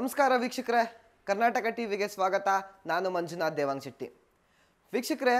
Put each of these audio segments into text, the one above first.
ನಮಸ್ಕಾರ ವೀಕ್ಷಕರೇ ಕರ್ನಾಟಕ ಟಿವಿಗೆ ಸ್ವಾಗತ ನಾನು ಮಂಜುನಾಥ್ ದೇವಾಂಗ್ ಶೆಟ್ಟಿ ವೀಕ್ಷಕರೇ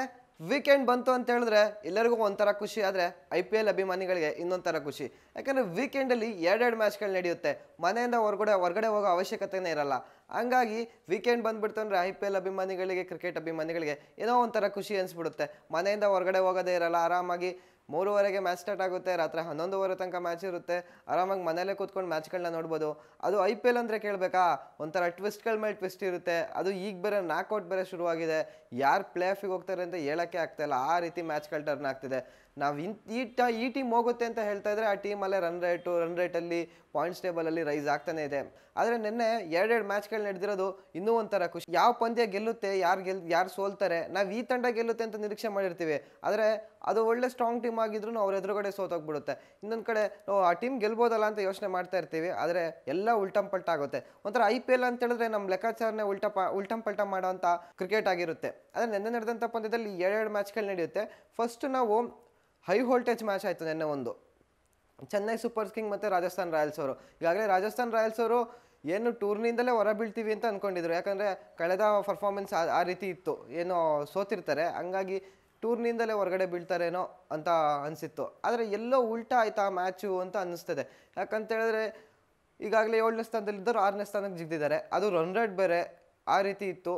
ವೀಕೆಂಡ್ ಬಂತು ಅಂತ ಹೇಳಿದ್ರೆ ಎಲ್ಲರಿಗೂ ಒಂಥರ ಖುಷಿ ಆದರೆ ಐ ಪಿ ಎಲ್ ಅಭಿಮಾನಿಗಳಿಗೆ ಇನ್ನೊಂಥರ ಖುಷಿ ಯಾಕಂದರೆ ವೀಕೆಂಡಲ್ಲಿ ಎರಡೆರಡು ಮ್ಯಾಚ್ಗಳು ನಡೆಯುತ್ತೆ ಮನೆಯಿಂದ ಹೊರಗಡೆ ಹೊರಗಡೆ ಹೋಗೋ ಅವಶ್ಯಕತೆನೇ ಇರಲ್ಲ ಹಂಗಾಗಿ ವೀಕೆಂಡ್ ಬಂದುಬಿಡ್ತು ಅಂದರೆ ಐ ಪಿ ಎಲ್ ಅಭಿಮಾನಿಗಳಿಗೆ ಕ್ರಿಕೆಟ್ ಅಭಿಮಾನಿಗಳಿಗೆ ಏನೋ ಒಂಥರ ಖುಷಿ ಅನಿಸ್ಬಿಡುತ್ತೆ ಮನೆಯಿಂದ ಹೊರಗಡೆ ಹೋಗೋದೇ ಇರಲ್ಲ ಆರಾಮಾಗಿ ಮೂರುವರೆಗೆ ಮ್ಯಾಚ್ ಸ್ಟಾರ್ಟ್ ಆಗುತ್ತೆ ರಾತ್ರಿ ಹನ್ನೊಂದುವರೆ ತನಕ ಮ್ಯಾಚ್ ಇರುತ್ತೆ ಆರಾಮಾಗಿ ಮನೇಲೆ ಕೂತ್ಕೊಂಡು ಮ್ಯಾಚ್ಗಳನ್ನ ನೋಡ್ಬೋದು ಅದು ಐ ಪಿ ಎಲ್ ಅಂದರೆ ಕೇಳಬೇಕಾ ಒಂಥರ ಟ್ವಿಸ್ಟ್ಗಳ ಮೇಲೆ ಟ್ವಿಸ್ಟ್ ಇರುತ್ತೆ ಅದು ಈಗ ಬೇರೆ ನಾಕೌಟ್ ಬೇರೆ ಶುರುವಾಗಿದೆ ಯಾರು ಪ್ಲೇ ಆಫಿಗೆ ಹೋಗ್ತಾರೆ ಅಂತ ಹೇಳೋಕ್ಕೆ ಆಗ್ತಾಯಿಲ್ಲ ಆ ರೀತಿ ಮ್ಯಾಚ್ಗಳು ಟರ್ನ್ ಆಗ್ತಿದೆ ನಾವು ಇನ್ ಈ ಟ ಈ ಟೀಮ್ ಹೋಗುತ್ತೆ ಅಂತ ಹೇಳ್ತಾ ಇದ್ರೆ ಆ ಟೀಮಲ್ಲೇ ರನ್ ರೇಟು ರನ್ ರೇಟಲ್ಲಿ ಪಾಯಿಂಟ್ಸ್ ಟೇಬಲಲ್ಲಿ ರೈಸ್ ಆಗ್ತಾನೆ ಇದೆ ಆದರೆ ನಿನ್ನೆ ಎರಡೆರಡು ಮ್ಯಾಚ್ಗಳು ನಡೆದಿರೋದು ಇನ್ನೂ ಒಂಥರ ಖುಷಿ ಯಾವ ಪಂದ್ಯ ಗೆಲ್ಲುತ್ತೆ ಯಾರು ಗೆಲ್ ಯಾರು ಸೋಲ್ತಾರೆ ನಾವು ಈ ತಂಡ ಗೆಲ್ಲುತ್ತೆ ಅಂತ ನಿರೀಕ್ಷೆ ಮಾಡಿರ್ತೀವಿ ಆದರೆ ಅದು ಒಳ್ಳೆ ಸ್ಟ್ರಾಂಗ್ ಟೀಮ್ ಆಗಿದ್ರು ಅವ್ರ ಎದುರುಗಡೆ ಸೋತೋಗ್ಬಿಡುತ್ತೆ ಇನ್ನೊಂದು ಕಡೆ ಆ ಟೀಮ್ ಗೆಲ್ಬೋದಲ್ಲ ಅಂತ ಯೋಚನೆ ಮಾಡ್ತಾ ಇರ್ತೀವಿ ಆದರೆ ಎಲ್ಲ ಉಲ್ಟಂ ಪಲ್ಟ ಆಗುತ್ತೆ ಒಂಥರ ಐ ಪಿ ಎಲ್ ಅಂತ ಹೇಳಿದ್ರೆ ನಮ್ಮ ಲೆಕ್ಕಾಚಾರನೇ ಉಲ್ಟ ಪ ಉಲ್ಟಂ ಪಲ್ಟ ಅಂತ ಕ್ರಿಕೆಟ್ ಆಗಿರುತ್ತೆ ಆದರೆ ನಿನ್ನೆ ನಡೆದಂಥ ಪಂದ್ಯದಲ್ಲಿ ಎರಡೆರಡು ಮ್ಯಾಚ್ಗಳು ನಡೆಯುತ್ತೆ ಫಸ್ಟ್ ನಾವು ಹೈ ವೋಲ್ಟೇಜ್ ಮ್ಯಾಚ್ ಆಯಿತು ನಿನ್ನೆ ಒಂದು ಚೆನ್ನೈ ಸೂಪರ್ಸ್ ಕಿಂಗ್ ಮತ್ತು ರಾಜಸ್ಥಾನ್ ರಾಯಲ್ಸ್ ಅವರು ಈಗಾಗಲೇ ರಾಜಸ್ಥಾನ್ ರಾಯಲ್ಸ್ ಅವರು ಏನು ಟೂರ್ನಿಯಿಂದಲೇ ಹೊರ ಬೀಳ್ತೀವಿ ಅಂತ ಅಂದ್ಕೊಂಡಿದ್ರು ಯಾಕಂದರೆ ಕಳೆದ ಪರ್ಫಾರ್ಮೆನ್ಸ್ ಆ ರೀತಿ ಇತ್ತು ಏನೋ ಸೋತಿರ್ತಾರೆ ಹಂಗಾಗಿ ಟೂರ್ನಿಯಿಂದಲೇ ಹೊರಗಡೆ ಬೀಳ್ತಾರೇನೋ ಅಂತ ಅನಿಸಿತ್ತು ಆದರೆ ಎಲ್ಲೋ ಉಲ್ಟಾ ಆಯ್ತು ಆ ಮ್ಯಾಚು ಅಂತ ಅನ್ನಿಸ್ತದೆ ಯಾಕಂತೇಳಿದ್ರೆ ಈಗಾಗಲೇ ಏಳನೇ ಸ್ಥಾನದಲ್ಲಿದ್ದರು ಆರನೇ ಸ್ಥಾನಕ್ಕೆ ಜಿಗ್ದಿದ್ದಾರೆ ಅದು ರನ್ ರೇಟ್ ಬೇರೆ ಆ ರೀತಿ ಇತ್ತು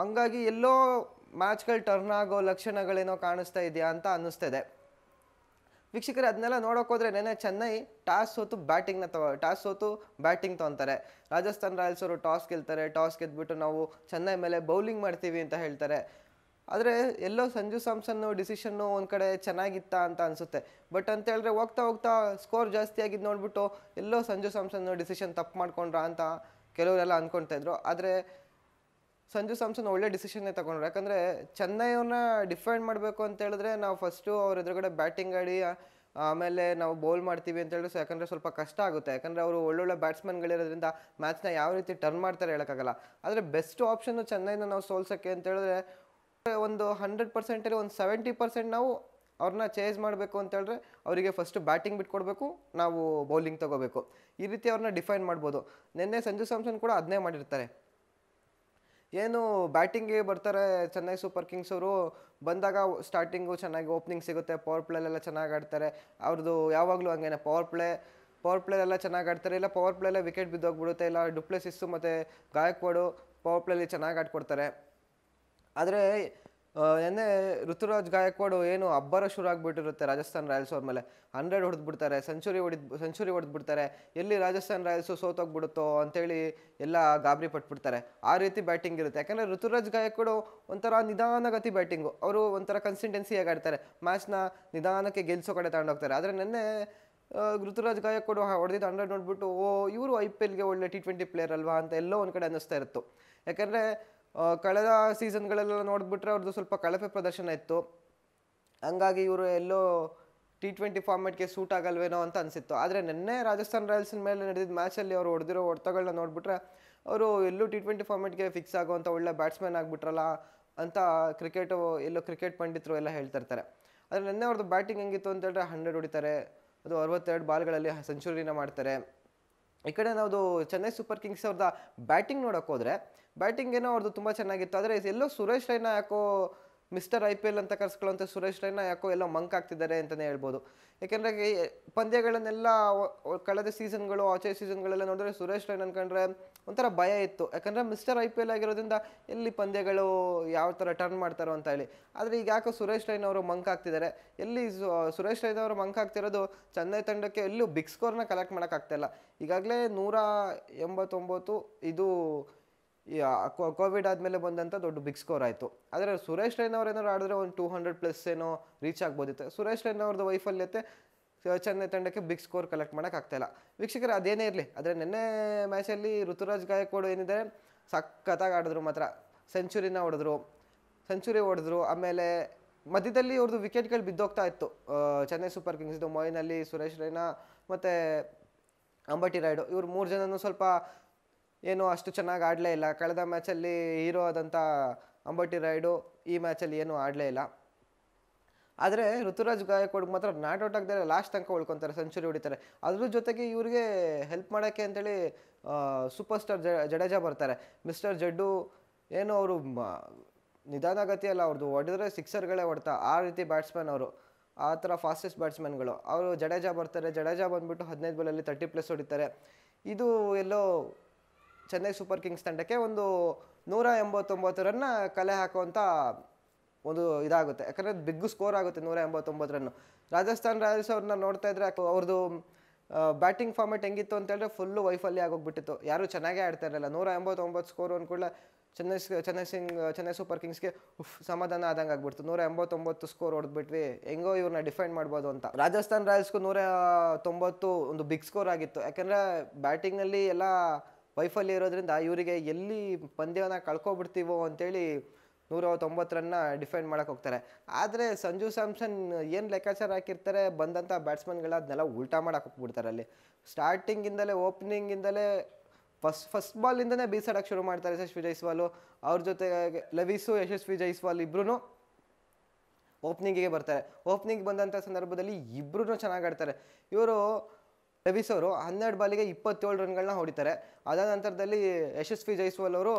ಹಂಗಾಗಿ ಎಲ್ಲೋ ಮ್ಯಾಚ್ಗಳು ಟರ್ನ್ ಆಗೋ ಲಕ್ಷಣಗಳೇನೋ ಕಾಣಿಸ್ತಾ ಇದೆಯಾ ಅಂತ ಅನ್ನಿಸ್ತಿದೆ ವೀಕ್ಷಕರು ಅದನ್ನೆಲ್ಲ ನೋಡೋಕೋದ್ರೆ ನೆನೆ ಚೆನ್ನೈ ಟಾಸ್ ಸೋತು ಬ್ಯಾಟಿಂಗ್ನ ತಗೋ ಟಾಸ್ ಸೋತು ಬ್ಯಾಟಿಂಗ್ ತೊಗೊತಾರೆ ರಾಜಸ್ಥಾನ್ ರಾಯಲ್ಸ್ ಅವರು ಟಾಸ್ ಗೆಲ್ತಾರೆ ಟಾಸ್ ಗೆದ್ಬಿಟ್ಟು ನಾವು ಚೆನ್ನೈ ಮೇಲೆ ಬೌಲಿಂಗ್ ಮಾಡ್ತೀವಿ ಅಂತ ಹೇಳ್ತಾರೆ ಆದರೆ ಎಲ್ಲೋ ಸಂಜು ಸ್ಯಾಮ್ಸನ್ನು ಡಿಸಿಷನ್ನು ಒಂದು ಕಡೆ ಚೆನ್ನಾಗಿತ್ತ ಅಂತ ಅನಿಸುತ್ತೆ ಬಟ್ ಅಂತ ಹೋಗ್ತಾ ಹೋಗ್ತಾ ಸ್ಕೋರ್ ಜಾಸ್ತಿ ಆಗಿದ್ದು ನೋಡ್ಬಿಟ್ಟು ಎಲ್ಲೋ ಸಂಜು ಸ್ಯಾಮ್ಸನ್ನು ಡಿಸಿಷನ್ ತಪ್ಪು ಮಾಡ್ಕೊಂಡ್ರಾ ಅಂತ ಕೆಲವರೆಲ್ಲ ಅಂದ್ಕೊಳ್ತಾಯಿದ್ರು ಆದರೆ ಸಂಜು ಸ್ಯಾಮ್ಸನ್ ಒಳ್ಳೆ ಡಿಸಿಷನ್ನೇ ತಗೊಂಡ್ರು ಯಾಕಂದರೆ ಚೆನ್ನೈ ಡಿಫೈನ್ ಡಿಫೆಂಡ್ ಮಾಡಬೇಕು ಅಂತ ಹೇಳಿದ್ರೆ ನಾವು ಫಸ್ಟು ಅವ್ರ ಎದುರುಗಡೆ ಬ್ಯಾಟಿಂಗ್ ಆಡಿ ಆಮೇಲೆ ನಾವು ಬೌಲ್ ಮಾಡ್ತೀವಿ ಅಂತ ಹೇಳಿದ್ರೆ ಯಾಕಂದರೆ ಸ್ವಲ್ಪ ಕಷ್ಟ ಆಗುತ್ತೆ ಯಾಕಂದರೆ ಅವರು ಒಳ್ಳೊಳ್ಳೆ ಬ್ಯಾಟ್ಸ್ಮನ್ಗಳಿರೋದ್ರಿಂದ ಮ್ಯಾಚ್ನ ಯಾವ ರೀತಿ ಟರ್ನ್ ಮಾಡ್ತಾರೆ ಹೇಳೋಕ್ಕಾಗಲ್ಲ ಆದರೆ ಬೆಸ್ಟ್ ಆಪ್ಷನ್ನು ಚೆನ್ನೈನ ನಾವು ಸೋಲ್ಸೋಕ್ಕೆ ಅಂತ ಹೇಳಿದ್ರೆ ಒಂದು ಹಂಡ್ರೆಡ್ ಪರ್ಸೆಂಟಲ್ಲಿ ಒಂದು ಸೆವೆಂಟಿ ಪರ್ಸೆಂಟ್ ನಾವು ಅವ್ರನ್ನ ಚೇಸ್ ಮಾಡಬೇಕು ಅಂತ ಅವರಿಗೆ ಫಸ್ಟು ಬ್ಯಾಟಿಂಗ್ ಬಿಟ್ಕೊಡ್ಬೇಕು ನಾವು ಬೌಲಿಂಗ್ ತೊಗೋಬೇಕು ಈ ರೀತಿ ಅವ್ರನ್ನ ಡಿಫೈನ್ ಮಾಡ್ಬೋದು ನಿನ್ನೆ ಸಂಜು ಸ್ಯಾಮ್ಸನ್ ಕೂಡ ಅದನ್ನೇ ಮಾಡಿರ್ತಾರೆ ಏನು ಬ್ಯಾಟಿಂಗಿಗೆ ಬರ್ತಾರೆ ಚೆನ್ನೈ ಸೂಪರ್ ಕಿಂಗ್ಸ್ ಅವರು ಬಂದಾಗ ಸ್ಟಾರ್ಟಿಂಗು ಚೆನ್ನಾಗಿ ಓಪನಿಂಗ್ ಸಿಗುತ್ತೆ ಪವರ್ ಪ್ಲೇಲೆಲ್ಲ ಚೆನ್ನಾಗಿ ಆಡ್ತಾರೆ ಅವ್ರದ್ದು ಯಾವಾಗಲೂ ಹಂಗೇನೆ ಪವರ್ ಪ್ಲೇ ಪವರ್ ಪ್ಲೇಲೆಲ್ಲ ಚೆನ್ನಾಗಿ ಆಡ್ತಾರೆ ಇಲ್ಲ ಪವರ್ ಎಲ್ಲ ವಿಕೆಟ್ ಬಿದ್ದೋಗ್ಬಿಡುತ್ತೆ ಇಲ್ಲ ಡುಪ್ಲೆಸಿಸ್ಸು ಮತ್ತು ಗಾಯಕ್ವಾಡು ಪವರ್ ಪ್ಲೇಲಿ ಚೆನ್ನಾಗಿ ಆಡ್ಕೊಡ್ತಾರೆ ಆದರೆ ನೆನ್ನೆ ಋತುರಾಜ್ ಗಾಯಕ್ವಾಡ್ ಏನು ಅಬ್ಬರ ಶುರು ಆಗ್ಬಿಟ್ಟಿರುತ್ತೆ ರಾಜಸ್ಥಾನ್ ರಾಯಲ್ಸ್ ಅವ್ರ ಮೇಲೆ ಹಂಡ್ರೆಡ್ ಹೊಡೆದ್ಬಿಡ್ತಾರೆ ಸೆಂಚುರಿ ಹೊಡೆದ್ ಸೆಂಚುರಿ ಹೊಡೆದ್ಬಿಡ್ತಾರೆ ಎಲ್ಲಿ ರಾಜಸ್ಥಾನ್ ರಾಯಲ್ಸು ಸೋತೋಗ್ಬಿಡುತ್ತೋ ಅಂತೇಳಿ ಎಲ್ಲ ಗಾಬರಿ ಪಟ್ಬಿಡ್ತಾರೆ ಆ ರೀತಿ ಬ್ಯಾಟಿಂಗ್ ಇರುತ್ತೆ ಯಾಕಂದರೆ ಋತುರಾಜ್ ಗಾಯಕ್ವಾಡು ಒಂಥರ ನಿಧಾನಗತಿ ಬ್ಯಾಟಿಂಗು ಅವರು ಒಂಥರ ಕನ್ಸಿಸ್ಟೆನ್ಸಿಯಾಗಿ ಆಡ್ತಾರೆ ಮ್ಯಾಚ್ನ ನಿಧಾನಕ್ಕೆ ಗೆಲ್ಸೋ ಕಡೆ ತಗೊಂಡೋಗ್ತಾರೆ ಆದರೆ ನೆನ್ನೆ ಋತುರಾಜ್ ಗಾಯಕ್ವಾಡು ಹೊಡೆದಿದ್ದು ಹಂಡ್ರೆಡ್ ನೋಡ್ಬಿಟ್ಟು ಓ ಇವರು ಐ ಪಿ ಎಲ್ಗೆ ಒಳ್ಳೆ ಟಿ ಟ್ವೆಂಟಿ ಪ್ಲೇಯರ್ ಅಲ್ವಾ ಅಂತ ಎಲ್ಲೋ ಒಂದು ಕಡೆ ಅನ್ನಿಸ್ತಾ ಇತ್ತು ಯಾಕಂದರೆ ಕಳೆದ ಸೀಸನ್ಗಳೆಲ್ಲ ನೋಡಿಬಿಟ್ರೆ ಅವ್ರದ್ದು ಸ್ವಲ್ಪ ಕಳಪೆ ಪ್ರದರ್ಶನ ಇತ್ತು ಹಂಗಾಗಿ ಇವರು ಎಲ್ಲೋ ಟಿ ಟ್ವೆಂಟಿ ಫಾರ್ಮೆಟ್ಗೆ ಸೂಟ್ ಆಗಲ್ವೇನೋ ಅಂತ ಅನಿಸಿತ್ತು ಆದರೆ ನಿನ್ನೆ ರಾಜಸ್ಥಾನ್ ರಾಯಲ್ಸಿನ ಮೇಲೆ ನಡೆದಿದ್ದ ಮ್ಯಾಚಲ್ಲಿ ಅವರು ಹೊಡೆದಿರೋ ಹೊಡೆತಗಳನ್ನ ನೋಡಿಬಿಟ್ರೆ ಅವರು ಎಲ್ಲೂ ಟಿ ಟ್ವೆಂಟಿ ಫಾರ್ಮೆಟ್ಗೆ ಫಿಕ್ಸ್ ಆಗುವಂಥ ಒಳ್ಳೆ ಬ್ಯಾಟ್ಸ್ಮನ್ ಆಗಿಬಿಟ್ರಲ್ಲ ಅಂತ ಕ್ರಿಕೆಟು ಎಲ್ಲೋ ಕ್ರಿಕೆಟ್ ಪಂಡಿತರು ಎಲ್ಲ ಹೇಳ್ತಿರ್ತಾರೆ ಆದರೆ ನಿನ್ನೆ ಅವ್ರದ್ದು ಬ್ಯಾಟಿಂಗ್ ಹೆಂಗಿತ್ತು ಅಂತ ಹೇಳಿದ್ರೆ ಹಂಡ್ರೆಡ್ ಹೊಡಿತಾರೆ ಅದು ಅರವತ್ತೆರಡು ಬಾಲ್ಗಳಲ್ಲಿ ಸೆಂಚುರಿನ ಮಾಡ್ತಾರೆ ಈ ಕಡೆ ನಾವು ಚೆನ್ನೈ ಸೂಪರ್ ಕಿಂಗ್ಸ್ ಅವ್ರದ್ದು ಬ್ಯಾಟಿಂಗ್ ನೋಡೋಕ್ಕೋದ್ರೆ ಬ್ಯಾಟಿಂಗ್ ಏನೋ ಅವ್ರದ್ದು ತುಂಬ ಚೆನ್ನಾಗಿತ್ತು ಆದರೆ ಎಲ್ಲೋ ಸುರೇಶ್ ರೈನಾ ಯಾಕೋ ಮಿಸ್ಟರ್ ಐ ಪಿ ಎಲ್ ಅಂತ ಕರೆಸ್ಕೊಳ್ಳುವಂಥ ಸುರೇಶ್ ರೈನಾ ಯಾಕೋ ಎಲ್ಲ ಮಂಕ್ ಆಗ್ತಿದ್ದಾರೆ ಅಂತಲೇ ಹೇಳ್ಬೋದು ಏಕೆಂದರೆ ಪಂದ್ಯಗಳನ್ನೆಲ್ಲ ಕಳೆದ ಸೀಸನ್ಗಳು ಆಚೆ ಸೀಸನ್ಗಳೆಲ್ಲ ನೋಡಿದ್ರೆ ಸುರೇಶ್ ರೈನ್ ಅನ್ಕೊಂಡ್ರೆ ಒಂಥರ ಭಯ ಇತ್ತು ಯಾಕಂದರೆ ಮಿಸ್ಟರ್ ಐ ಪಿ ಎಲ್ ಆಗಿರೋದ್ರಿಂದ ಎಲ್ಲಿ ಪಂದ್ಯಗಳು ಯಾವ ಥರ ಟರ್ನ್ ಮಾಡ್ತಾರೋ ಅಂತ ಹೇಳಿ ಆದರೆ ಈಗ ಯಾಕೋ ಸುರೇಶ್ ರೈನಾ ಅವರು ಮಂಕ್ ಆಗ್ತಿದ್ದಾರೆ ಎಲ್ಲಿ ಸುರೇಶ್ ರೈನಾ ಅವರು ಮಂಕ್ ಆಗ್ತಿರೋದು ಚೆನ್ನೈ ತಂಡಕ್ಕೆ ಎಲ್ಲೂ ಬಿಗ್ ಸ್ಕೋರ್ನ ಕಲೆಕ್ಟ್ ಮಾಡೋಕ್ಕಾಗ್ತಾಯಿಲ್ಲ ಈಗಾಗಲೇ ನೂರ ಎಂಬತ್ತೊಂಬತ್ತು ಇದು ಕೋವಿಡ್ ಆದಮೇಲೆ ಬಂದಂಥ ದೊಡ್ಡ ಬಿಗ್ ಸ್ಕೋರ್ ಆಯಿತು ಆದರೆ ಸುರೇಶ್ ರೈನಾ ಅವ್ರು ಏನಾದ್ರು ಆಡಿದ್ರೆ ಒಂದು ಟೂ ಹಂಡ್ರೆಡ್ ಪ್ಲಸ್ ಏನೋ ರೀಚ್ ಆಗ್ಬೋದಿತ್ತು ಸುರೇಶ್ ರೈನಾ ಅವ್ರದ್ದು ವೈಫಲ್ಯತೆ ಚೆನ್ನೈ ತಂಡಕ್ಕೆ ಬಿಗ್ ಸ್ಕೋರ್ ಕಲೆಕ್ಟ್ ಮಾಡೋಕ್ಕಾಗ್ತಾಯಿಲ್ಲ ವೀಕ್ಷಕರು ಅದೇನೇ ಇರಲಿ ಆದರೆ ನಿನ್ನೆ ಮ್ಯಾಚಲ್ಲಿ ಋತುರಾಜ್ ಗಾಯಕೋಡು ಏನಿದೆ ಸಖತ್ತಾಗಿ ಆಡಿದ್ರು ಮಾತ್ರ ಸೆಂಚುರಿನ ಹೊಡೆದ್ರು ಸೆಂಚುರಿ ಹೊಡೆದ್ರು ಆಮೇಲೆ ಮಧ್ಯದಲ್ಲಿ ಅವ್ರದ್ದು ವಿಕೆಟ್ಗಳು ಬಿದ್ದೋಗ್ತಾ ಇತ್ತು ಚೆನ್ನೈ ಸೂಪರ್ ಕಿಂಗ್ಸ್ದು ಮೊಯ್ನಲ್ಲಿ ಸುರೇಶ್ ರೈನಾ ಮತ್ತು ಅಂಬಟಿ ರಾಯ್ಡು ಇವ್ರು ಮೂರು ಜನನೂ ಸ್ವಲ್ಪ ಏನು ಅಷ್ಟು ಚೆನ್ನಾಗಿ ಆಡಲೇ ಇಲ್ಲ ಕಳೆದ ಮ್ಯಾಚಲ್ಲಿ ಹೀರೋ ಆದಂಥ ಅಂಬಟಿ ರೈಡು ಈ ಮ್ಯಾಚಲ್ಲಿ ಏನೂ ಆಡಲೇ ಇಲ್ಲ ಆದರೆ ಋತುರಾಜ್ ಗಾಯಕೋಡ್ಗೆ ಮಾತ್ರ ನಾಟ್ ಔಟ್ ಆಗದೆ ಲಾಸ್ಟ್ ತನಕ ಉಳ್ಕೊತಾರೆ ಸೆಂಚುರಿ ಹೊಡಿತಾರೆ ಅದ್ರ ಜೊತೆಗೆ ಇವರಿಗೆ ಹೆಲ್ಪ್ ಮಾಡೋಕ್ಕೆ ಅಂತೇಳಿ ಸೂಪರ್ ಸ್ಟಾರ್ ಜಡೇಜಾ ಬರ್ತಾರೆ ಮಿಸ್ಟರ್ ಜಡ್ಡು ಏನು ಅವರು ನಿಧಾನಗತಿ ಅಲ್ಲ ಅವ್ರದ್ದು ಹೊಡೆದ್ರೆ ಸಿಕ್ಸರ್ಗಳೇ ಹೊಡ್ತಾ ಆ ರೀತಿ ಬ್ಯಾಟ್ಸ್ಮನ್ ಅವರು ಆ ಥರ ಫಾಸ್ಟೆಸ್ಟ್ ಬ್ಯಾಟ್ಸ್ಮನ್ಗಳು ಅವರು ಜಡೇಜಾ ಬರ್ತಾರೆ ಜಡೇಜಾ ಬಂದುಬಿಟ್ಟು ಹದಿನೈದು ಬಲಲ್ಲಿ ತರ್ಟಿ ಪ್ಲಸ್ ಹೊಡಿತಾರೆ ಇದು ಎಲ್ಲೋ ಚೆನ್ನೈ ಸೂಪರ್ ಕಿಂಗ್ಸ್ ತಂಡಕ್ಕೆ ಒಂದು ನೂರ ಎಂಬತ್ತೊಂಬತ್ತು ರನ್ನ ಕಲೆ ಹಾಕುವಂಥ ಒಂದು ಇದಾಗುತ್ತೆ ಯಾಕಂದರೆ ಬಿಗ್ ಸ್ಕೋರ್ ಆಗುತ್ತೆ ನೂರ ಎಂಬತ್ತೊಂಬತ್ತು ರನ್ನು ರಾಜಸ್ಥಾನ್ ರಾಯಲ್ಸ್ ಅವ್ರನ್ನ ನೋಡ್ತಾ ಇದ್ರೆ ಅವ್ರದ್ದು ಬ್ಯಾಟಿಂಗ್ ಫಾರ್ಮೆಟ್ ಹೆಂಗಿತ್ತು ಅಂತೇಳಿದ್ರೆ ಫುಲ್ಲು ವೈಫಲ್ಯ ಆಗೋಗ್ಬಿಟ್ಟಿತ್ತು ಯಾರೂ ಚೆನ್ನಾಗೇ ಆಡ್ತಾ ಇರಲಿಲ್ಲ ನೂರ ಎಂಬತ್ತೊಂಬತ್ತು ಸ್ಕೋರ್ ಅಂದ್ಕೊಳ್ಳೆ ಚೆನ್ನೈ ಚೆನ್ನೈ ಸಿಂಗ್ ಚೆನ್ನೈ ಸೂಪರ್ ಕಿಂಗ್ಸ್ಗೆ ಉಫ್ ಸಮಾಧಾನ ಆದಂಗೆ ಆಗ್ಬಿಡ್ತು ನೂರ ಎಂಬತ್ತೊಂಬತ್ತು ಸ್ಕೋರ್ ಹೊಡೆದ್ಬಿಟ್ವಿ ಹೆಂಗೋ ಇವ್ರನ್ನ ಡಿಫೆಂಡ್ ಮಾಡ್ಬೋದು ಅಂತ ರಾಜಸ್ಥಾನ್ ರಾಯಲ್ಸ್ಗೂ ನೂರ ತೊಂಬತ್ತು ಒಂದು ಬಿಗ್ ಸ್ಕೋರ್ ಆಗಿತ್ತು ಯಾಕಂದರೆ ಬ್ಯಾಟಿಂಗ್ನಲ್ಲಿ ಎಲ್ಲ ವೈಫಲ್ಯ ಇರೋದ್ರಿಂದ ಇವರಿಗೆ ಎಲ್ಲಿ ಪಂದ್ಯವನ್ನು ಕಳ್ಕೊಬಿಡ್ತೀವೋ ಅಂತೇಳಿ ನೂರ ತೊಂಬತ್ತು ರನ್ನ ಡಿಫೆಂಡ್ ಮಾಡೋಕೆ ಹೋಗ್ತಾರೆ ಆದರೆ ಸಂಜು ಸ್ಯಾಮ್ಸನ್ ಏನು ಲೆಕ್ಕಾಚಾರ ಹಾಕಿರ್ತಾರೆ ಬಂದಂಥ ಬ್ಯಾಟ್ಸ್ಮನ್ಗಳು ಅದನ್ನೆಲ್ಲ ಉಲ್ಟಾ ಮಾಡೋಕೆ ಹೋಗ್ಬಿಡ್ತಾರೆ ಅಲ್ಲಿ ಸ್ಟಾರ್ಟಿಂಗಿಂದಲೇ ಓಪನಿಂಗಿಂದಲೇ ಫಸ್ಟ್ ಫಸ್ಟ್ ಬಾಲಿಂದನೇ ಬೀಸಾಡೋಕೆ ಶುರು ಮಾಡ್ತಾರೆ ಯಶಸ್ವಿ ಜೈಸ್ವಾಲು ಅವ್ರ ಜೊತೆ ಲವಿಸು ಯಶಸ್ವಿ ಜೈಸ್ವಾಲ್ ಇಬ್ಬರೂ ಓಪನಿಂಗಿಗೆ ಬರ್ತಾರೆ ಓಪನಿಂಗ್ ಬಂದಂಥ ಸಂದರ್ಭದಲ್ಲಿ ಇಬ್ಬರೂ ಚೆನ್ನಾಗಿ ಆಡ್ತಾರೆ ಇವರು ರವೀಸ್ ಅವರು ಹನ್ನೆರಡು ಬಾಲಿಗೆ ಇಪ್ಪತ್ತೇಳು ರನ್ಗಳನ್ನ ಹೊಡಿತಾರೆ ಅದಾದ ನಂತರದಲ್ಲಿ ಯಶಸ್ವಿ ಜೈಸ್ವಾಲ್ ಅವರು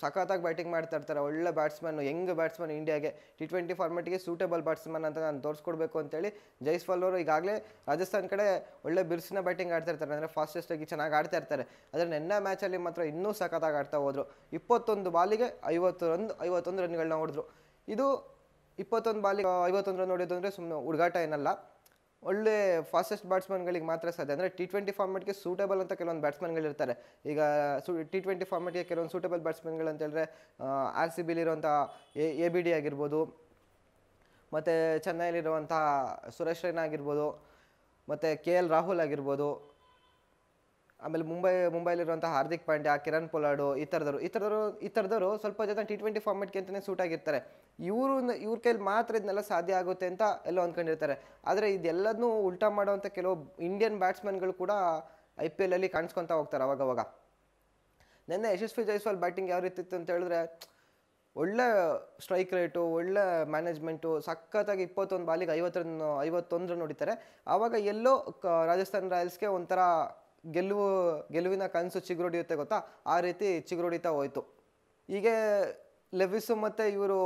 ಸಖತ್ತಾಗಿ ಬ್ಯಾಟಿಂಗ್ ಮಾಡ್ತಾ ಇರ್ತಾರೆ ಒಳ್ಳೆ ಬ್ಯಾಟ್ಸ್ಮನ್ ಯಂಗ್ ಬ್ಯಾಟ್ಸ್ಮನ್ ಇಂಡಿಯಾಗೆ ಟಿ ಟ್ವೆಂಟಿ ಫಾರ್ಮೆಟ್ಗೆ ಸೂಟೇಬಲ್ ಬ್ಯಾಟ್ಸ್ಮನ್ ಅಂತ ನಾನು ತೋರಿಸ್ಕೊಡ್ಬೇಕು ಅಂತೇಳಿ ಜೈಸ್ವಾಲ್ ಅವರು ಈಗಾಗಲೇ ರಾಜಸ್ಥಾನ್ ಕಡೆ ಒಳ್ಳೆ ಬಿರುಸಿನ ಬ್ಯಾಟಿಂಗ್ ಆಡ್ತಾ ಇರ್ತಾರೆ ಅಂದರೆ ಫಾಸ್ಟೆಸ್ಟಾಗಿ ಚೆನ್ನಾಗಿ ಆಡ್ತಾ ಇರ್ತಾರೆ ಆದರೆ ನೆನ್ನೆ ಮ್ಯಾಚಲ್ಲಿ ಮಾತ್ರ ಇನ್ನೂ ಸಖತ್ತಾಗಿ ಆಡ್ತಾ ಹೋದರು ಇಪ್ಪತ್ತೊಂದು ಬಾಲಿಗೆ ಐವತ್ತು ರನ್ ಐವತ್ತೊಂದು ರನ್ಗಳನ್ನ ಹೊಡೆದ್ರು ಇದು ಇಪ್ಪತ್ತೊಂದು ಬಾಲಿಗೆ ಐವತ್ತೊಂದು ರನ್ ಹೊಡೆಯೋದು ಅಂದರೆ ಸುಮ್ಮನೆ ಹುಡುಗಾಟ ಏನಲ್ಲ ಒಳ್ಳೆ ಫಾಸ್ಟೆಸ್ಟ್ ಬ್ಯಾಟ್ಸ್ಮನ್ಗಳಿಗೆ ಮಾತ್ರ ಸಾಧ್ಯ ಅಂದರೆ ಟಿ ಟ್ವೆಂಟಿ ಫಾರ್ಮೆಟ್ಗೆ ಸೂಟೇಬಲ್ ಅಂತ ಕೆಲವೊಂದು ಬ್ಯಾಟ್ಸ್ಮನ್ಗಳಿರ್ತಾರೆ ಈಗ ಸು ಟಿ ಟ್ವೆಂಟಿ ಫಾರ್ಮೆಟ್ಗೆ ಕೆಲವೊಂದು ಸೂಟೇಬಲ್ ಬ್ಯಾಟ್ಸ್ಮನ್ಗಳು ಅಂತ ಹೇಳಿದ್ರೆ ಆರ್ ಸಿ ಬಿಲಿರುವಂಥ ಎ ಬಿ ಡಿ ಆಗಿರ್ಬೋದು ಮತ್ತು ಚೆನ್ನೈಲಿರುವಂಥ ಸುರೇಶ್ ರೈನಾ ಆಗಿರ್ಬೋದು ಮತ್ತು ಕೆ ಎಲ್ ರಾಹುಲ್ ಆಗಿರ್ಬೋದು ಆಮೇಲೆ ಮುಂಬೈ ಮುಂಬೈಲಿರುವಂಥ ಹಾರ್ದಿಕ್ ಪಾಂಡ್ಯ ಕಿರಣ್ ಪೊಲಾಡು ಈ ಥರದವರು ಈ ಥರದವರು ಈ ಥರದವರು ಸ್ವಲ್ಪ ಜನ ಟಿ ಟ್ವೆಂಟಿ ಫಾರ್ಮೆಟ್ಗೆ ಅಂತಲೇ ಸೂಟ್ ಆಗಿರ್ತಾರೆ ಇವರು ಇವ್ರ ಕೈಲಿ ಮಾತ್ರ ಇದನ್ನೆಲ್ಲ ಸಾಧ್ಯ ಆಗುತ್ತೆ ಅಂತ ಎಲ್ಲೋ ಅಂದ್ಕೊಂಡಿರ್ತಾರೆ ಆದರೆ ಇದೆಲ್ಲದನ್ನೂ ಉಲ್ಟಾ ಮಾಡುವಂಥ ಕೆಲವು ಇಂಡಿಯನ್ ಬ್ಯಾಟ್ಸ್ಮನ್ಗಳು ಕೂಡ ಐ ಪಿ ಎಲಲ್ಲಿ ಕಾಣಿಸ್ಕೊತಾ ಹೋಗ್ತಾರೆ ಅವಾಗವಾಗ ನಿನ್ನೆ ಯಶಸ್ವಿ ಜೈಸ್ವಾಲ್ ಬ್ಯಾಟಿಂಗ್ ಯಾವ ರೀತಿ ಇತ್ತು ಅಂತ ಹೇಳಿದ್ರೆ ಒಳ್ಳೆ ಸ್ಟ್ರೈಕ್ ರೇಟು ಒಳ್ಳೆ ಮ್ಯಾನೇಜ್ಮೆಂಟು ಸಖತ್ತಾಗಿ ಇಪ್ಪತ್ತೊಂದು ಬಾಲಿಗೆ ಐವತ್ತರನ್ನು ಐವತ್ತೊಂದರ ನೋಡಿತಾರೆ ಆವಾಗ ಎಲ್ಲೋ ಕ ರಾಜಸ್ಥಾನ್ ರಾಯಲ್ಸ್ಗೆ ಒಂಥರ ಗೆಲುವು ಗೆಲುವಿನ ಕನಸು ಚಿಗುರೊಡಿಯುತ್ತೆ ಗೊತ್ತಾ ಆ ರೀತಿ ಚಿಗುರೊಡಿತಾ ಹೋಯ್ತು ಹೀಗೆ ಲೆವಿಸು ಮತ್ತು ಇವರು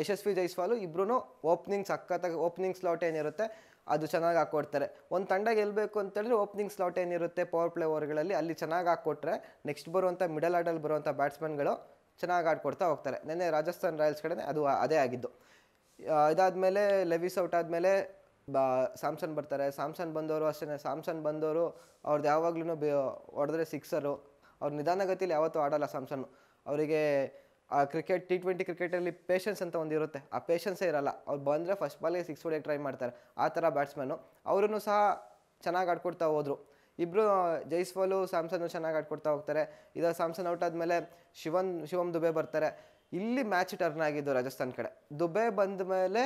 ಯಶಸ್ವಿ ಜೈಸ್ವಾಲು ಇಬ್ಬರೂ ಓಪನಿಂಗ್ ಸಕ್ಕತ್ತಾಗಿ ಓಪನಿಂಗ್ ಸ್ಲಾಟ್ ಏನಿರುತ್ತೆ ಅದು ಚೆನ್ನಾಗಿ ಹಾಕ್ಕೊಡ್ತಾರೆ ಒಂದು ತಂಡ ಗೆಲ್ಲಬೇಕು ಅಂತೇಳಿದ್ರೆ ಓಪನಿಂಗ್ ಸ್ಲಾಟ್ ಏನಿರುತ್ತೆ ಪವರ್ ಪ್ಲೇ ಓವರ್ಗಳಲ್ಲಿ ಅಲ್ಲಿ ಚೆನ್ನಾಗಿ ಹಾಕ್ಕೊಟ್ರೆ ನೆಕ್ಸ್ಟ್ ಬರುವಂಥ ಮಿಡಲ್ ಆರ್ಡಲ್ಲಿ ಬರುವಂಥ ಬ್ಯಾಟ್ಸ್ಮನ್ಗಳು ಚೆನ್ನಾಗಿ ಆಡ್ಕೊಡ್ತಾ ಹೋಗ್ತಾರೆ ನೆನ್ನೆ ರಾಜಸ್ಥಾನ್ ರಾಯಲ್ಸ್ ಕಡೆ ಅದು ಅದೇ ಆಗಿದ್ದು ಇದಾದಮೇಲೆ ಲೆವಿಸ್ ಔಟ್ ಆದಮೇಲೆ ಬಾ ಸ್ಯಾಮ್ಸನ್ ಬರ್ತಾರೆ ಸ್ಯಾಮ್ಸನ್ ಬಂದವರು ಅಷ್ಟೇ ಸ್ಯಾಮ್ಸನ್ ಬಂದವರು ಅವ್ರದ್ದು ಯಾವಾಗ್ಲೂ ಬಿ ಹೊಡೆದ್ರೆ ಸಿಕ್ಸರು ಅವ್ರು ನಿಧಾನಗತಿಯಲ್ಲಿ ಯಾವತ್ತೂ ಆಡಲ್ಲ ಸ್ಯಾಮ್ಸನ್ ಅವರಿಗೆ ಆ ಕ್ರಿಕೆಟ್ ಟಿ ಟ್ವೆಂಟಿ ಕ್ರಿಕೆಟಲ್ಲಿ ಪೇಷನ್ಸ್ ಅಂತ ಒಂದು ಇರುತ್ತೆ ಆ ಪೇಷನ್ಸೇ ಇರಲ್ಲ ಅವ್ರು ಬಂದರೆ ಫಸ್ಟ್ ಬಾಲಿಗೆ ಸಿಕ್ಸ್ ಹೊಡಿಯೋಕ್ಕೆ ಟ್ರೈ ಮಾಡ್ತಾರೆ ಆ ಥರ ಬ್ಯಾಟ್ಸ್ಮನ್ನು ಅವರನ್ನು ಸಹ ಚೆನ್ನಾಗಿ ಆಡ್ಕೊಡ್ತಾ ಹೋದರು ಇಬ್ಬರು ಜೈಸ್ವಾಲು ಸ್ಯಾಮ್ಸನ್ನು ಚೆನ್ನಾಗಿ ಆಡ್ಕೊಡ್ತಾ ಹೋಗ್ತಾರೆ ಇದು ಸ್ಯಾಮ್ಸನ್ ಔಟ್ ಆದಮೇಲೆ ಶಿವನ್ ಶಿವಮ್ ದುಬೆ ಬರ್ತಾರೆ ಇಲ್ಲಿ ಮ್ಯಾಚ್ ಟರ್ನ್ ಆಗಿದ್ದು ರಾಜಸ್ಥಾನ್ ಕಡೆ ದುಬೈ ಬಂದ ಮೇಲೆ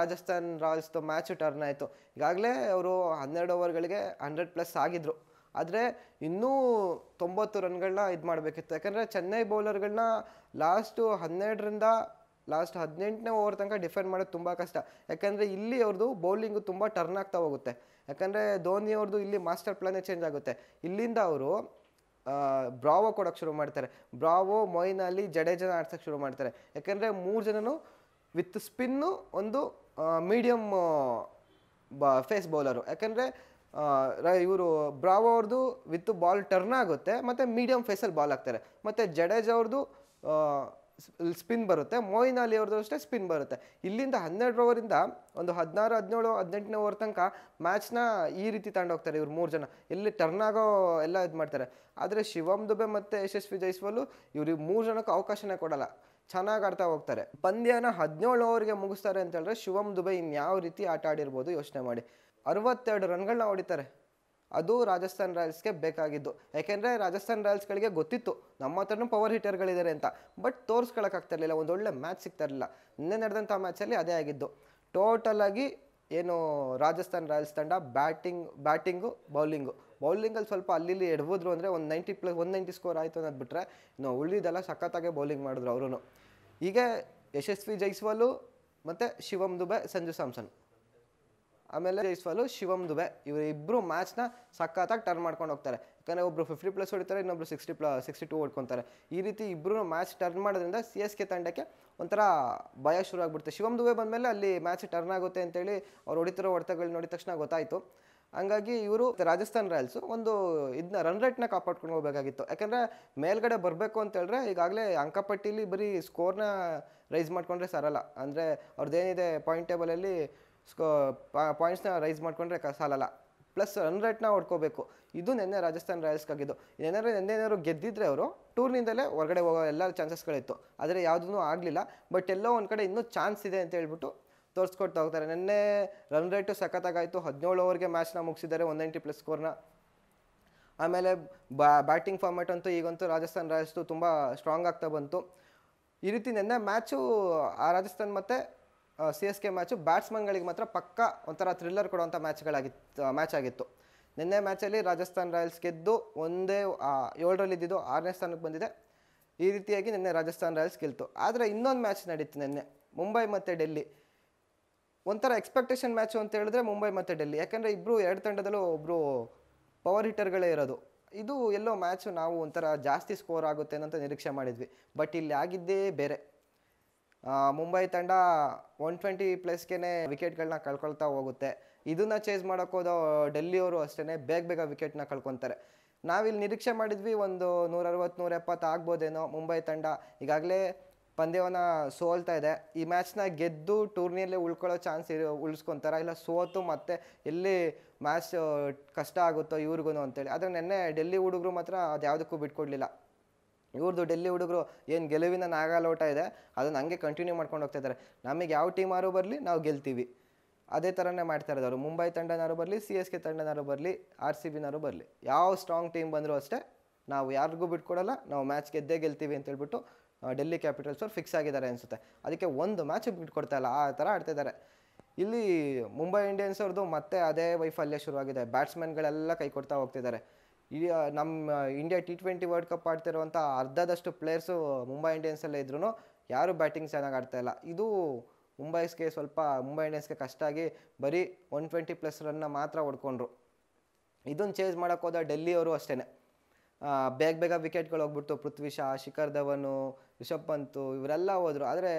ರಾಜಸ್ಥಾನ್ ರಾಯಲ್ಸ್ದು ಮ್ಯಾಚ್ ಟರ್ನ್ ಆಯಿತು ಈಗಾಗಲೇ ಅವರು ಹನ್ನೆರಡು ಓವರ್ಗಳಿಗೆ ಹಂಡ್ರೆಡ್ ಪ್ಲಸ್ ಆಗಿದ್ರು ಆದರೆ ಇನ್ನೂ ತೊಂಬತ್ತು ರನ್ಗಳನ್ನ ಇದು ಮಾಡಬೇಕಿತ್ತು ಯಾಕಂದರೆ ಚೆನ್ನೈ ಬೌಲರ್ಗಳನ್ನ ಲಾಸ್ಟು ಹನ್ನೆರಡರಿಂದ ಲಾಸ್ಟ್ ಹದಿನೆಂಟನೇ ಓವರ್ ತನಕ ಡಿಫೆಂಡ್ ಮಾಡೋದು ತುಂಬ ಕಷ್ಟ ಯಾಕಂದರೆ ಇಲ್ಲಿ ಅವ್ರದ್ದು ಬೌಲಿಂಗು ತುಂಬ ಟರ್ನ್ ಆಗ್ತಾ ಹೋಗುತ್ತೆ ಯಾಕಂದರೆ ಧೋನಿ ಅವ್ರದ್ದು ಇಲ್ಲಿ ಮಾಸ್ಟರ್ ಪ್ಲಾನೇ ಚೇಂಜ್ ಆಗುತ್ತೆ ಇಲ್ಲಿಂದ ಅವರು ಬ್ರಾವೋ ಕೊಡೋಕ್ಕೆ ಶುರು ಮಾಡ್ತಾರೆ ಬ್ರಾವೋ ಅಲ್ಲಿ ಜಡೇಜನ ಆಡ್ಸೋಕ್ಕೆ ಶುರು ಮಾಡ್ತಾರೆ ಯಾಕೆಂದರೆ ಮೂರು ಜನನು ವಿತ್ ಸ್ಪಿನ್ನು ಒಂದು ಮೀಡಿಯಮ್ ಬ ಫೇಸ್ ಬೌಲರು ಯಾಕೆಂದರೆ ಇವರು ಬ್ರಾವೋ ಅವ್ರದ್ದು ವಿತ್ ಬಾಲ್ ಟರ್ನ್ ಆಗುತ್ತೆ ಮತ್ತು ಮೀಡಿಯಮ್ ಫೇಸಲ್ಲಿ ಬಾಲ್ ಹಾಕ್ತಾರೆ ಮತ್ತು ಜಡೇಜ್ ಅವ್ರದ್ದು ಸ್ಪಿನ್ ಬರುತ್ತೆ ಮೋಯಿನ್ ಅಲಿ ಅವ್ರದ್ದು ಅಷ್ಟೇ ಸ್ಪಿನ್ ಬರುತ್ತೆ ಇಲ್ಲಿಂದ ಹನ್ನೆರಡು ಓವರಿಂದ ಒಂದು ಹದಿನಾರು ಹದಿನೇಳು ಹದಿನೆಂಟನೇ ಓವರ್ ತನಕ ಮ್ಯಾಚ್ನ ಈ ರೀತಿ ತಗೊಂಡೋಗ್ತಾರೆ ಇವ್ರು ಮೂರು ಜನ ಎಲ್ಲಿ ಟರ್ನ್ ಆಗೋ ಎಲ್ಲ ಇದು ಮಾಡ್ತಾರೆ ಆದರೆ ಶಿವಮ್ ದುಬೆ ಮತ್ತು ಯಶಸ್ವಿ ಜೈಸ್ವಾಲು ಇವ್ರಿಗೆ ಮೂರು ಜನಕ್ಕೆ ಅವಕಾಶನೇ ಕೊಡಲ್ಲ ಚೆನ್ನಾಗಿ ಆಡ್ತಾ ಹೋಗ್ತಾರೆ ಪಂದ್ಯನ ಹದಿನೇಳು ಓವರ್ಗೆ ಮುಗಿಸ್ತಾರೆ ಅಂತ ಹೇಳಿದ್ರೆ ಶಿವಮ್ ದುಬೆ ಇನ್ಯಾವ ರೀತಿ ಆಟ ಆಡಿರ್ಬೋದು ಯೋಚನೆ ಮಾಡಿ ಅರವತ್ತೆರಡು ರನ್ಗಳನ್ನ ಹೊಡಿತಾರೆ ಅದು ರಾಜಸ್ಥಾನ್ ರಾಯಲ್ಸ್ಗೆ ಬೇಕಾಗಿದ್ದು ಯಾಕೆಂದರೆ ರಾಜಸ್ಥಾನ್ ರಾಯಲ್ಸ್ಗಳಿಗೆ ಗೊತ್ತಿತ್ತು ನಮ್ಮ ಹತ್ರನೂ ಪವರ್ ಹೀಟರ್ಗಳಿದ್ದಾರೆ ಅಂತ ಬಟ್ ತೋರಿಸ್ಕೊಳ್ಳೋಕ್ಕಾಗ್ತಿರ್ಲಿಲ್ಲ ಒಂದು ಒಳ್ಳೆ ಮ್ಯಾಚ್ ಸಿಗ್ತಾ ಇರಲಿಲ್ಲ ನಿನ್ನೆ ನಡೆದಂಥ ಮ್ಯಾಚಲ್ಲಿ ಅದೇ ಆಗಿದ್ದು ಟೋಟಲಾಗಿ ಏನು ರಾಜಸ್ಥಾನ್ ರಾಯಲ್ಸ್ ತಂಡ ಬ್ಯಾಟಿಂಗ್ ಬ್ಯಾಟಿಂಗು ಬೌಲಿಂಗು ಬೌಲಿಂಗಲ್ಲಿ ಸ್ವಲ್ಪ ಅಲ್ಲಿ ಎಡ್ಬೋದ್ರು ಅಂದರೆ ಒಂದು ninety plus one ninety score ಆಯಿತು ಅನ್ನೋದು ಬಿಟ್ಟರೆ ಇನ್ನು ಉಳಿದೆಲ್ಲ ಸಖತ್ತಾಗೆ ಬೌಲಿಂಗ್ ಮಾಡಿದ್ರು ಅವರು ಹೀಗೆ ಯಶಸ್ವಿ ಜೈಸ್ವಾಲು ಮತ್ತು ಶಿವಮ್ ದುಬೆ ಸಂಜು ಸ್ಯಾಮ್ಸನ್ ಆಮೇಲೆ ಜೈಸ್ವಾಲು ಶಿವಮ್ ದುಬೆ ಇವರು ಇಬ್ಬರು ಮ್ಯಾಚ್ನ ಸಖತ್ತಾಗಿ ಟರ್ನ್ ಮಾಡ್ಕೊಂಡು ಹೋಗ್ತಾರೆ ಯಾಕಂದರೆ ಒಬ್ಬರು ಫಿಫ್ಟಿ ಪ್ಲಸ್ ಹೊಡಿತಾರೆ ಇನ್ನೊಬ್ರು ಸಿಕ್ಸ್ಟಿ ಪ್ಲ ಸಿಕ್ಸ್ಟಿ ಟೂ ಹೊಡ್ಕೊತಾರೆ ಈ ರೀತಿ ಇಬ್ಬರು ಮ್ಯಾಚ್ ಟರ್ನ್ ಮಾಡೋದ್ರಿಂದ ಸಿ ಎಸ್ ಕೆ ತಂಡಕ್ಕೆ ಒಂಥರ ಭಯ ಶುರು ಆಗ್ಬಿಡುತ್ತೆ ಶಿವಮ್ ದುಬೆ ಬಂದಮೇಲೆ ಅಲ್ಲಿ ಮ್ಯಾಚ್ ಟರ್ನ್ ಆಗುತ್ತೆ ಅಂತೇಳಿ ಅವ್ರು ಹೊಡಿತಿರೋ ಹೊಡೆತಗಳು ನೋಡಿದ ತಕ್ಷಣ ಗೊತ್ತಾಯಿತು ಹಾಗಾಗಿ ಇವರು ರಾಜಸ್ಥಾನ್ ರಾಯಲ್ಸು ಒಂದು ಇದನ್ನ ರನ್ ರೇಟ್ನ ಕಾಪಾಡ್ಕೊಂಡು ಹೋಗಬೇಕಾಗಿತ್ತು ಯಾಕಂದರೆ ಮೇಲ್ಗಡೆ ಬರಬೇಕು ಅಂತ ಈಗಾಗಲೇ ಅಂಕಪಟ್ಟಿಲಿ ಬರೀ ಸ್ಕೋರ್ನ ರೈಸ್ ಮಾಡ್ಕೊಂಡ್ರೆ ಸರಲ್ಲ ಅಂದರೆ ಅವ್ರದ್ದೇನಿದೆ ಪಾಯಿಂಟ್ ಟೇಬಲಲ್ಲಿ ಸ್ಕೋ ಪಾಯಿಂಟ್ಸ್ನ ರೈಸ್ ಮಾಡಿಕೊಂಡ್ರೆ ಸಾಲಲ್ಲ ಪ್ಲಸ್ ರನ್ ರೇಟ್ನ ಹೊಡ್ಕೋಬೇಕು ಇದು ನಿನ್ನೆ ರಾಜಸ್ಥಾನ್ ರಾಯಲ್ಸ್ಗಾಗಿದ್ದು ನೆನ್ನೆ ಏನಾದರೂ ಗೆದ್ದಿದ್ರೆ ಅವರು ಟೂರ್ನಿಂದಲೇ ಹೊರಗಡೆ ಹೋಗೋ ಎಲ್ಲ ಚಾನ್ಸಸ್ಗಳಿತ್ತು ಆದರೆ ಯಾವುದೂ ಆಗಲಿಲ್ಲ ಬಟ್ ಎಲ್ಲೋ ಒಂದು ಕಡೆ ಇನ್ನೂ ಚಾನ್ಸ್ ಇದೆ ಅಂತ ಹೇಳ್ಬಿಟ್ಟು ತೋರಿಸ್ಕೊಡ್ತಾ ಹೋಗ್ತಾರೆ ನಿನ್ನೆ ರನ್ ರೇಟು ಸಖತ್ತಾಗಾಯಿತು ಹದಿನೇಳು ಓವರ್ಗೆ ಮ್ಯಾಚ್ನ ಮುಗಿಸಿದ್ದಾರೆ ಒನ್ ನೈಂಟಿ ಪ್ಲಸ್ ಸ್ಕೋರ್ನ ಆಮೇಲೆ ಬ್ಯಾಟಿಂಗ್ ಫಾರ್ಮ್ಯಾಟ್ ಅಂತೂ ಈಗಂತೂ ರಾಜಸ್ಥಾನ್ ರಾಯಲ್ಸ್ದು ತುಂಬ ಸ್ಟ್ರಾಂಗ್ ಆಗ್ತಾ ಬಂತು ಈ ರೀತಿ ನೆನ್ನೆ ಮ್ಯಾಚು ಆ ರಾಜಸ್ಥಾನ್ ಮತ್ತು ಸಿ ಎಸ್ ಕೆ ಮ್ಯಾಚು ಬ್ಯಾಟ್ಸ್ಮನ್ಗಳಿಗೆ ಮಾತ್ರ ಪಕ್ಕ ಒಂಥರ ಥ್ರಿಲ್ಲರ್ ಕೊಡುವಂಥ ಮ್ಯಾಚ್ಗಳಾಗಿತ್ತು ಮ್ಯಾಚ್ ಆಗಿತ್ತು ನಿನ್ನೆ ಮ್ಯಾಚಲ್ಲಿ ರಾಜಸ್ಥಾನ್ ರಾಯಲ್ಸ್ ಗೆದ್ದು ಒಂದೇ ಏಳರಲ್ಲಿ ಆರನೇ ಸ್ಥಾನಕ್ಕೆ ಬಂದಿದೆ ಈ ರೀತಿಯಾಗಿ ನಿನ್ನೆ ರಾಜಸ್ಥಾನ್ ರಾಯಲ್ಸ್ ಗೆಲ್ತು ಆದರೆ ಇನ್ನೊಂದು ಮ್ಯಾಚ್ ನಡೀತು ನಿನ್ನೆ ಮುಂಬೈ ಮತ್ತು ಡೆಲ್ಲಿ ಒಂಥರ ಎಕ್ಸ್ಪೆಕ್ಟೇಷನ್ ಮ್ಯಾಚು ಅಂತ ಹೇಳಿದ್ರೆ ಮುಂಬೈ ಮತ್ತು ಡೆಲ್ಲಿ ಯಾಕೆಂದರೆ ಇಬ್ಬರು ಎರಡು ತಂಡದಲ್ಲೂ ಒಬ್ಬರು ಪವರ್ ಹಿಟ್ಟರ್ಗಳೇ ಇರೋದು ಇದು ಎಲ್ಲೋ ಮ್ಯಾಚು ನಾವು ಒಂಥರ ಜಾಸ್ತಿ ಸ್ಕೋರ್ ಆಗುತ್ತೆ ಅಂತ ನಿರೀಕ್ಷೆ ಮಾಡಿದ್ವಿ ಬಟ್ ಇಲ್ಲಿ ಆಗಿದ್ದೇ ಬೇರೆ ಮುಂಬೈ ತಂಡ ಒನ್ ಟ್ವೆಂಟಿ ಪ್ಲಸ್ಗೆ ವಿಕೆಟ್ಗಳನ್ನ ಕಳ್ಕೊಳ್ತಾ ಹೋಗುತ್ತೆ ಇದನ್ನು ಚೇಸ್ ಮಾಡೋಕ್ಕೋದೋ ಡೆಲ್ಲಿಯವರು ಅಷ್ಟೇ ಬೇಗ ಬೇಗ ವಿಕೆಟ್ನ ಕಳ್ಕೊತಾರೆ ನಾವಿಲ್ಲಿ ನಿರೀಕ್ಷೆ ಮಾಡಿದ್ವಿ ಒಂದು ನೂರರವತ್ತು ನೂರ ಎಪ್ಪತ್ತು ಆಗ್ಬೋದೇನೋ ಮುಂಬೈ ತಂಡ ಈಗಾಗಲೇ ಪಂದ್ಯವನ್ನು ಸೋಲ್ತಾ ಇದೆ ಈ ಮ್ಯಾಚ್ನ ಗೆದ್ದು ಟೂರ್ನಿಯಲ್ಲೇ ಉಳ್ಕೊಳ್ಳೋ ಚಾನ್ಸ್ ಇರೋ ಉಳಿಸ್ಕೊತಾರ ಇಲ್ಲ ಸೋತು ಮತ್ತೆ ಎಲ್ಲಿ ಮ್ಯಾಚ್ ಕಷ್ಟ ಆಗುತ್ತೋ ಇವ್ರಿಗೂ ಅಂತೇಳಿ ಆದರೆ ನೆನ್ನೆ ಡೆಲ್ಲಿ ಹುಡುಗರು ಮಾತ್ರ ಅದು ಯಾವುದಕ್ಕೂ ಬಿಟ್ಕೊಡ್ಲಿಲ್ಲ ಇವ್ರದ್ದು ಡೆಲ್ಲಿ ಹುಡುಗರು ಏನು ಗೆಲುವಿನ ನಾಗಾಲೋಟ ಇದೆ ಅದನ್ನು ಹಂಗೆ ಕಂಟಿನ್ಯೂ ಮಾಡ್ಕೊಂಡು ಹೋಗ್ತಾ ಇದ್ದಾರೆ ನಮಗೆ ಯಾವ ಟೀಮಾರು ಬರಲಿ ನಾವು ಗೆಲ್ತೀವಿ ಅದೇ ಥರನೇ ಮಾಡ್ತಾ ಇರೋದು ಅವರು ಮುಂಬೈ ತಂಡನಾರು ಬರಲಿ ಸಿ ಎಸ್ ಕೆ ತಂಡನಾರು ಬರಲಿ ಆರ್ ಸಿ ಬಿನಾರು ಬರಲಿ ಯಾವ ಸ್ಟ್ರಾಂಗ್ ಟೀಮ್ ಬಂದರೂ ಅಷ್ಟೇ ನಾವು ಯಾರಿಗೂ ಬಿಟ್ಕೊಡಲ್ಲ ನಾವು ಮ್ಯಾಚ್ ಗೆದ್ದೇ ಗೆಲ್ತೀವಿ ಅಂತ ಹೇಳ್ಬಿಟ್ಟು ಡೆಲ್ಲಿ ಕ್ಯಾಪಿಟಲ್ಸ್ ಅವ್ರು ಫಿಕ್ಸ್ ಆಗಿದ್ದಾರೆ ಅನಿಸುತ್ತೆ ಅದಕ್ಕೆ ಒಂದು ಮ್ಯಾಚ್ ಬಿಟ್ಕೊಡ್ತಾ ಇಲ್ಲ ಆ ಥರ ಆಡ್ತಿದ್ದಾರೆ ಇಲ್ಲಿ ಮುಂಬೈ ಇಂಡಿಯನ್ಸ್ ಅವ್ರದ್ದು ಮತ್ತೆ ಅದೇ ವೈಫಲ್ಯ ಶುರುವಾಗಿದೆ ಬ್ಯಾಟ್ಸ್ಮನ್ಗಳೆಲ್ಲ ಕೈ ಕೊಡ್ತಾ ಹೋಗ್ತಿದ್ದಾರೆ ಇಲ್ಲಿ ನಮ್ಮ India T twenty world cup ಆಡ್ತಿರುವಂಥ ಅರ್ಧದಷ್ಟು ಪ್ಲೇಯರ್ಸು ಮುಂಬೈ ಇಂಡಿಯನ್ಸಲ್ಲೇ ಇದ್ರೂ ಯಾರೂ ಬ್ಯಾಟಿಂಗ್ ಚೆನ್ನಾಗಿ ಇಲ್ಲ ಇದು ಮುಂಬೈಸ್ಗೆ ಸ್ವಲ್ಪ ಮುಂಬೈ ಇಂಡಿಯನ್ಸ್ಗೆ ಕಷ್ಟ ಆಗಿ ಬರೀ ಒನ್ ಟ್ವೆಂಟಿ ಪ್ಲಸ್ ರನ್ನ ಮಾತ್ರ ಹೊಡ್ಕೊಂಡ್ರು ಇದನ್ನು ಚೇಂಜ್ ಮಾಡೋಕ್ಕೋದ ಡೆಲ್ಲಿಯವರು ಅಷ್ಟೇ ಬೇಗ ಬೇಗ ವಿಕೆಟ್ಗಳು ಹೋಗ್ಬಿಟ್ಟು ಪೃಥ್ವಿ ಶಾ ಶಿಖರ್ ಧವನು ರಿಷಬ್ ಪಂತು ಇವರೆಲ್ಲ ಹೋದರು ಆದರೆ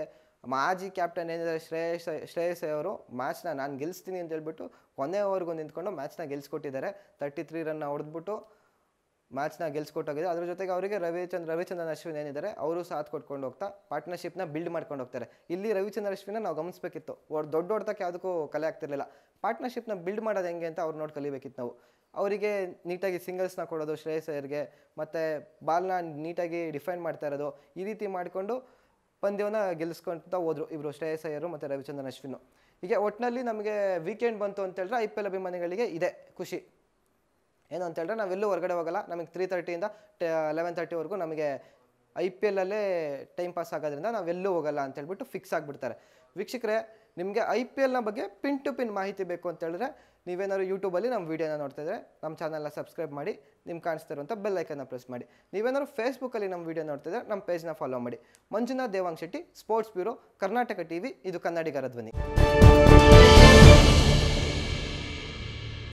ಮಾಜಿ ಕ್ಯಾಪ್ಟನ್ ಏನಿದ್ದಾರೆ ಶ್ರೇಯಸ್ ಶ್ರೇಯಸ್ ಅವರು ಮ್ಯಾಚ್ನ ನಾನು ಗೆಲ್ಸ್ತೀನಿ ಅಂತ ಹೇಳ್ಬಿಟ್ಟು ಕೊನೆ ಓವರ್ಗೂ ನಿಂತ್ಕೊಂಡು ಮ್ಯಾಚ್ನ ಗೆಲ್ಸ್ಕೊಟ್ಟಿದ್ದಾರೆ ತರ್ಟಿ ತ್ರೀ ರನ್ನ ಹೊಡೆದ್ಬಿಟ್ಟು ಮ್ಯಾಚ್ನ ಗೆಲ್ಸ್ಕೊಟ್ಟೋಗಿದೆ ಅದ್ರ ಜೊತೆಗೆ ಅವರಿಗೆ ರವಿಚಂದ್ರ ರವಿಚಂದ್ರನ್ ಅಶ್ವಿನ್ ಏನಿದ್ದಾರೆ ಅವರು ಸಾಥ್ ಕೊಟ್ಕೊಂಡು ಹೋಗ್ತಾ ಪಾರ್ಟ್ನರ್ಶಿಪ್ನ ಬಿಲ್ಡ್ ಮಾಡ್ಕೊಂಡು ಹೋಗ್ತಾರೆ ಇಲ್ಲಿ ರವಿಚಂದ್ರ ಅಶ್ವಿನ ನಾವು ಗಮನಿಸಬೇಕಿತ್ತು ಅವ್ರು ದೊಡ್ಡ ಹೊಡೆತಕ್ಕೆ ಯಾವುದಕ್ಕೂ ಕಲೆ ಆಗ್ತಿರಲಿಲ್ಲ ಪಾರ್ಟ್ನರ್ಶಿಪ್ನ ಬಿಲ್ಡ್ ಮಾಡೋದು ಹೆಂಗೆ ಅಂತ ಅವ್ರು ನೋಡಿ ಕಲಿಬೇಕಿತ್ತು ನಾವು ಅವರಿಗೆ ನೀಟಾಗಿ ಸಿಂಗಲ್ಸ್ನ ಕೊಡೋದು ಶ್ರೇಯಸ್ ಮತ್ತು ಬಾಲ್ನ ನೀಟಾಗಿ ಡಿಫೈನ್ ಮಾಡ್ತಾ ಇರೋದು ಈ ರೀತಿ ಮಾಡಿಕೊಂಡು ಪಂದ್ಯವನ್ನು ಗೆಲ್ಲಿಸ್ಕೊಂತ ಹೋದರು ಇಬ್ಬರು ಶ್ರೇಯಸ್ ಅಯ್ಯರು ಮತ್ತು ರವಿಚಂದ್ರನ್ ಅಶ್ವಿನು ಹೀಗೆ ಒಟ್ಟಿನಲ್ಲಿ ನಮಗೆ ವೀಕೆಂಡ್ ಬಂತು ಅಂತೇಳಿದ್ರೆ ಹೇಳಿದ್ರೆ ಐ ಪಿ ಎಲ್ ಅಭಿಮಾನಿಗಳಿಗೆ ಇದೆ ಖುಷಿ ಏನು ಅಂತ ಹೇಳಿದ್ರೆ ನಾವೆಲ್ಲೂ ಹೊರಗಡೆ ಹೋಗಲ್ಲ ನಮಗೆ ತ್ರೀ ತರ್ಟಿಯಿಂದ ಟೆ ಲೆವೆನ್ ತರ್ಟಿವರೆಗೂ ನಮಗೆ ಐ ಪಿ ಎಲ್ಲಲ್ಲೇ ಟೈಮ್ ಪಾಸ್ ಆಗೋದ್ರಿಂದ ನಾವೆಲ್ಲೂ ಹೋಗಲ್ಲ ಅಂತ ಹೇಳ್ಬಿಟ್ಟು ಫಿಕ್ಸ್ ಆಗಿಬಿಡ್ತಾರೆ ವೀಕ್ಷಕರೇ ನಿಮಗೆ ಐ ಪಿ ಎಲ್ನ ಬಗ್ಗೆ ಪಿನ್ ಟು ಪಿನ್ ಮಾಹಿತಿ ಬೇಕು ಅಂತ ಹೇಳಿದ್ರೆ ನೀವೇನಾದ್ರು ಯೂಟ್ಯೂಬಲ್ಲಿ ನಮ್ಮ ವೀಡಿಯೋನ ನೋಡ್ತಾ ಇದ್ರೆ ನಮ್ಮ ಚಾನಲ್ನ ಸಬ್ಸ್ಕ್ರೈಬ್ ಮಾಡಿ ನಿಮ್ಗೆ ಕಾಣಿಸ್ತಾ ಇರುವಂಥ ಬೆಲ್ ಐಕನ್ನ ಪ್ರೆಸ್ ಮಾಡಿ ನೀವೇನಾದ್ರು ಫೇಸ್ಬುಕ್ಕಲ್ಲಿ ನಮ್ಮ ವೀಡಿಯೋ ನೋಡ್ತಾ ನಮ್ಮ ಪೇಜ್ನ ಫಾಲೋ ಮಾಡಿ Manjunath Devang Shetty sports bureau Karnataka T ಇದು ಕನ್ನಡಿಗರ ಧ್ವನಿ